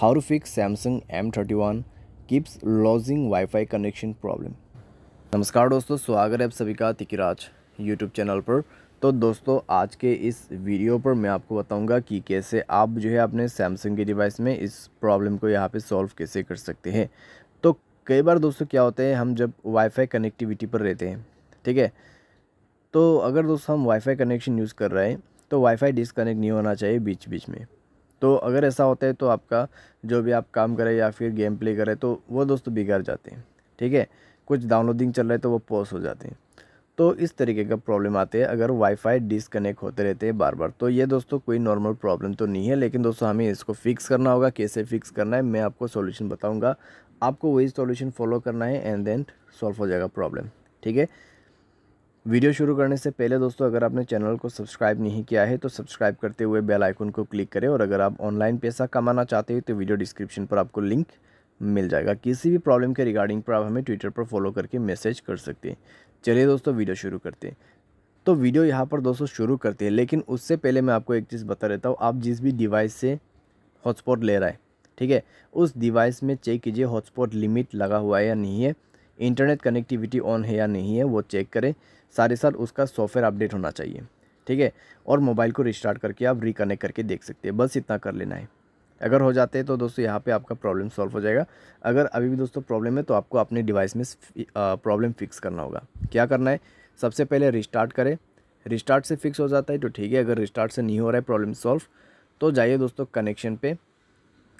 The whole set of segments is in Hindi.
how how Samsung M thirty one keeps losing wifi connection problem नमस्कार दोस्तों स्वागत है आप सभी का तिकिराज यूट्यूब चैनल पर तो दोस्तों आज के इस वीडियो पर मैं आपको बताऊंगा कि कैसे आप जो है अपने सैमसंग के डिवाइस में इस प्रॉब्लम को यहाँ पे सॉल्व कैसे कर सकते हैं तो कई बार दोस्तों क्या होते हैं हम जब वाईफाई कनेक्टिविटी पर रहते हैं ठीक है तो अगर दोस्तों हम वाईफाई कनेक्शन यूज़ कर रहे हैं तो वाईफाई डिसकनेक्ट नहीं होना चाहिए बीच बीच में तो अगर ऐसा होता है तो आपका जो भी आप काम करें या फिर गेम प्ले करें तो वो दोस्तों बिगड़ जाते हैं ठीक है कुछ डाउनलोडिंग चल रहा है तो वो पॉज हो जाते हैं तो इस तरीके का प्रॉब्लम आते हैं अगर वाईफाई डिसकनेक्ट होते रहते हैं बार बार तो ये दोस्तों कोई नॉर्मल प्रॉब्लम तो नहीं है लेकिन दोस्तों हमें इसको फिक्स करना होगा कैसे फिक्स करना है मैं आपको सॉल्यूशन बताऊंगा आपको वही सॉल्यूशन फॉलो करना है एंड देन सॉल्व हो जाएगा प्रॉब्लम ठीक है वीडियो शुरू करने से पहले दोस्तों अगर आपने चैनल को सब्सक्राइब नहीं किया है तो सब्सक्राइब करते हुए बेल आइकन को क्लिक करें और अगर आप ऑनलाइन पैसा कमाना चाहते हो तो वीडियो डिस्क्रिप्शन पर आपको लिंक मिल जाएगा किसी भी प्रॉब्लम के रिगार्डिंग पर आप हमें ट्विटर पर फॉलो करके मैसेज कर सकते हैं चलिए दोस्तों वीडियो शुरू करते हैं तो वीडियो यहाँ पर दोस्तों शुरू करते हैं लेकिन उससे पहले मैं आपको एक चीज़ बता देता हूँ आप जिस भी डिवाइस से हॉटस्पॉट ले रहा है ठीक है उस डिवाइस में चेक कीजिए हॉटस्पॉट लिमिट लगा हुआ है या नहीं है इंटरनेट कनेक्टिविटी ऑन है या नहीं है वो चेक करें साथ ही साथ उसका सॉफ्टवेयर अपडेट होना चाहिए ठीक है और मोबाइल को रिस्टार्ट करके आप रिकनेक्ट करके देख सकते हैं बस इतना कर लेना है अगर हो जाते हैं तो दोस्तों यहाँ पे आपका प्रॉब्लम सॉल्व हो जाएगा अगर अभी भी दोस्तों प्रॉब्लम है तो आपको अपने डिवाइस में प्रॉब्लम फिक्स करना होगा क्या करना है सबसे पहले रिस्टार्ट करें रिस्टार्ट से फिक्स हो जाता है तो ठीक है अगर रिस्टार्ट से नहीं हो रहा है प्रॉब्लम सॉल्व तो जाइए दोस्तों कनेक्शन पर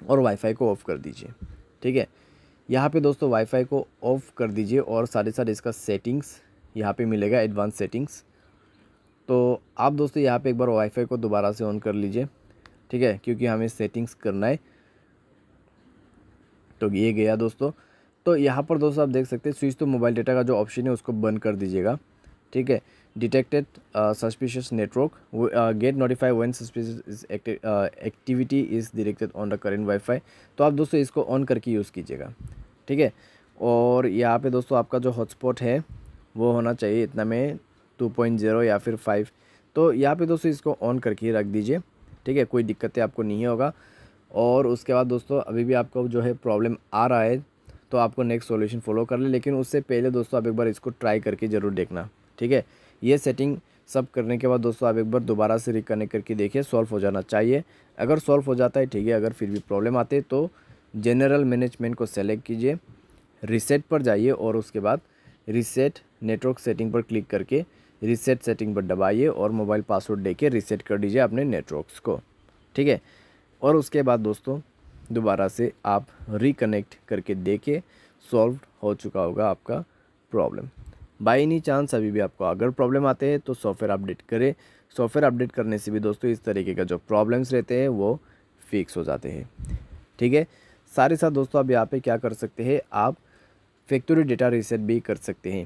और वाईफाई को ऑफ़ कर दीजिए ठीक है यहाँ पे दोस्तों वाईफाई को ऑफ़ कर दीजिए और सारे सारे इसका सेटिंग्स यहाँ पे मिलेगा एडवांस सेटिंग्स तो आप दोस्तों यहाँ पे एक बार वाईफाई को दोबारा से ऑन कर लीजिए ठीक है क्योंकि हमें सेटिंग्स करना है तो ये गया दोस्तों तो यहाँ पर दोस्तों आप देख सकते हैं स्विच तो मोबाइल डेटा का जो ऑप्शन है उसको बंद कर दीजिएगा ठीक है detected suspicious network gate notify one suspicious activity is directed on the current wifi तो आप दोस्तों इसको ऑन करके यूज़ कीजिएगा ठीक है और यहाँ पे दोस्तों आपका जो हॉटस्पॉट है वो होना चाहिए इतना में टू पॉइंट ज़ीरो या फिर फाइव तो यहाँ पे दोस्तों इसको ऑन करके रख दीजिए ठीक है कोई दिक्कतें आपको नहीं होगा और उसके बाद दोस्तों अभी भी आपको जो है प्रॉब्लम आ रहा है तो आपको नेक्स्ट सोल्यूशन फॉलो कर ले लेकिन उससे पहले दोस्तों आप एक बार इसको ट्राई करके ज़रूर देखना ठीक है ये सेटिंग सब करने के बाद दोस्तों आप एक बार दोबारा से रिकनेक्ट करके देखिए सॉल्व हो जाना चाहिए अगर सॉल्व हो जाता है ठीक है अगर फिर भी प्रॉब्लम आते तो जनरल मैनेजमेंट को सेलेक्ट कीजिए रिसेट पर जाइए और उसके बाद रिसेट नेटवर्क सेटिंग पर क्लिक करके रिसेट सेटिंग पर दबाइए और मोबाइल पासवर्ड के रिसेट कर दीजिए अपने नेटवर्क्स को ठीक है और उसके बाद दोस्तों दोबारा से आप रिकनेक्ट करके देखे सॉल्व हो चुका होगा आपका प्रॉब्लम बाई एनी चांस अभी भी आपको अगर प्रॉब्लम आते हैं तो सॉफ्टवेयर अपडेट करें सॉफ्टवेयर अपडेट करने से भी दोस्तों इस तरीके का जो प्रॉब्लम्स रहते हैं वो फिक्स हो जाते हैं ठीक है सारे साथ दोस्तों आप यहाँ पे क्या कर सकते हैं आप फैक्ट्री डेटा रीसेट भी कर सकते हैं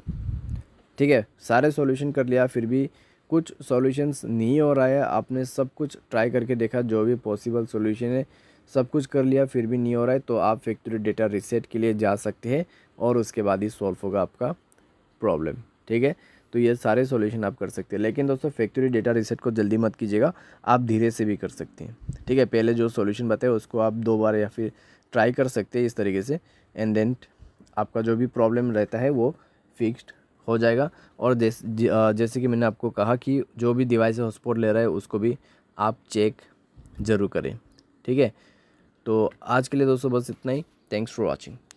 ठीक है सारे सॉल्यूशन कर लिया फिर भी कुछ सॉल्यूशंस नहीं हो रहा है आपने सब कुछ ट्राई करके देखा जो भी पॉसिबल सॉल्यूशन है सब कुछ कर लिया फिर भी नहीं हो रहा है तो आप फैक्ट्री डेटा रीसेट के लिए जा सकते हैं और उसके बाद ही सॉल्व होगा आपका प्रॉब्लम ठीक है तो ये सारे सॉल्यूशन आप कर सकते हैं लेकिन दोस्तों फैक्ट्री डेटा रीसेट को जल्दी मत कीजिएगा आप धीरे से भी कर सकते हैं ठीक है पहले जो सॉल्यूशन बताए उसको आप दो बार या फिर ट्राई कर सकते हैं इस तरीके से एंड देन आपका जो भी प्रॉब्लम रहता है वो फिक्स्ड हो जाएगा और जैसे जैसे कि मैंने आपको कहा कि जो भी डिवाइस हॉटस्पॉट ले रहा है उसको भी आप चेक ज़रूर करें ठीक है तो आज के लिए दोस्तों बस इतना ही थैंक्स फॉर वॉचिंग